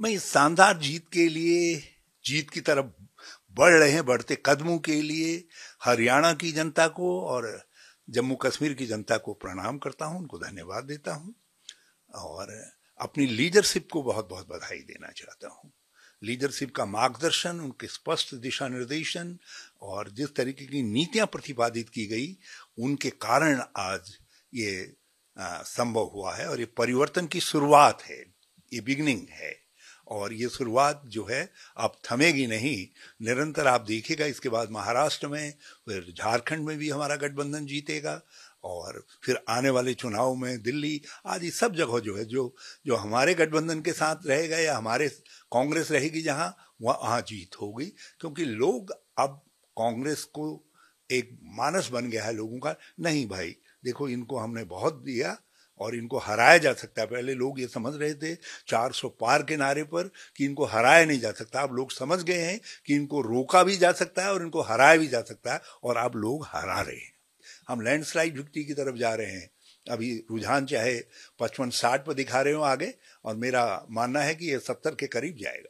मैं इस शानदार जीत के लिए जीत की तरफ बढ़ रहे हैं बढ़ते कदमों के लिए हरियाणा की जनता को और जम्मू कश्मीर की जनता को प्रणाम करता हूं उनको धन्यवाद देता हूं और अपनी लीडरशिप को बहुत बहुत बधाई देना चाहता हूं लीडरशिप का मार्गदर्शन उनके स्पष्ट दिशा निर्देशन और जिस तरीके की नीतियां प्रतिपादित की गई उनके कारण आज ये संभव हुआ है और ये परिवर्तन की शुरुआत है ये बिगनिंग है और ये शुरुआत जो है आप थमेगी नहीं निरंतर आप देखिएगा इसके बाद महाराष्ट्र में फिर झारखंड में भी हमारा गठबंधन जीतेगा और फिर आने वाले चुनाव में दिल्ली आदि सब जगह जो है जो जो हमारे गठबंधन के साथ रहेगा या हमारे कांग्रेस रहेगी जहाँ वहाँ जीत होगी क्योंकि लोग अब कांग्रेस को एक मानस बन गया है लोगों का नहीं भाई देखो इनको हमने बहुत दिया और इनको हराया जा सकता है पहले लोग ये समझ रहे थे 400 पार के नारे पर कि इनको हराया नहीं जा सकता अब लोग समझ गए हैं कि इनको रोका भी जा सकता है और इनको हराया भी जा सकता है और अब लोग हरा रहे हैं हम लैंडस्लाइड झुकती की तरफ जा रहे हैं अभी रुझान चाहे पचपन साठ पर दिखा रहे हो आगे और मेरा मानना है कि ये सत्तर के करीब जाएगा